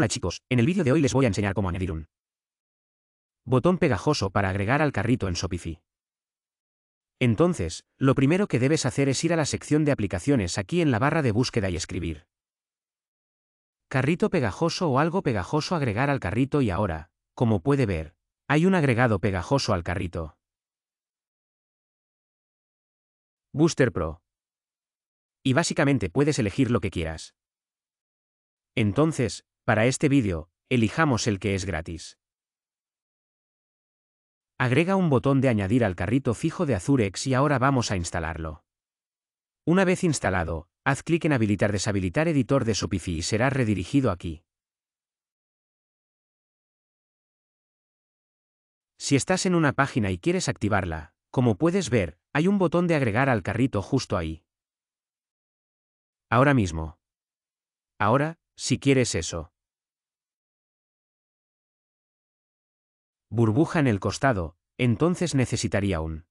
Hola chicos, en el vídeo de hoy les voy a enseñar cómo añadir un botón pegajoso para agregar al carrito en Shopify. Entonces, lo primero que debes hacer es ir a la sección de aplicaciones aquí en la barra de búsqueda y escribir carrito pegajoso o algo pegajoso agregar al carrito y ahora, como puede ver, hay un agregado pegajoso al carrito. Booster Pro. Y básicamente puedes elegir lo que quieras. Entonces, para este vídeo, elijamos el que es gratis. Agrega un botón de añadir al carrito fijo de Azurex y ahora vamos a instalarlo. Una vez instalado, haz clic en Habilitar Deshabilitar Editor de Shopify y será redirigido aquí. Si estás en una página y quieres activarla, como puedes ver, hay un botón de agregar al carrito justo ahí. Ahora mismo. Ahora, si quieres eso, burbuja en el costado, entonces necesitaría un.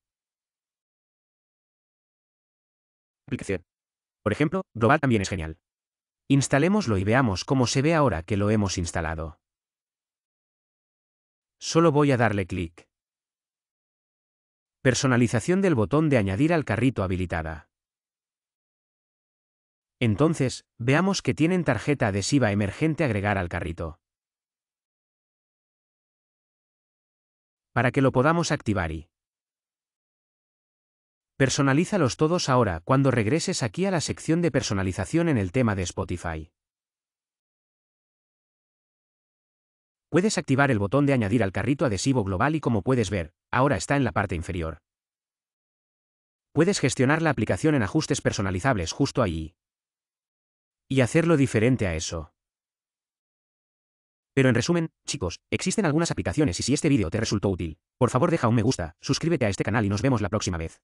Aplicación. Por ejemplo, global también es genial. Instalémoslo y veamos cómo se ve ahora que lo hemos instalado. Solo voy a darle clic. Personalización del botón de añadir al carrito habilitada. Entonces, veamos que tienen tarjeta adhesiva emergente agregar al carrito. para que lo podamos activar y... Personalízalos todos ahora cuando regreses aquí a la sección de personalización en el tema de Spotify. Puedes activar el botón de añadir al carrito adhesivo global y como puedes ver, ahora está en la parte inferior. Puedes gestionar la aplicación en ajustes personalizables justo allí. Y hacerlo diferente a eso. Pero en resumen, chicos, existen algunas aplicaciones y si este vídeo te resultó útil, por favor deja un me gusta, suscríbete a este canal y nos vemos la próxima vez.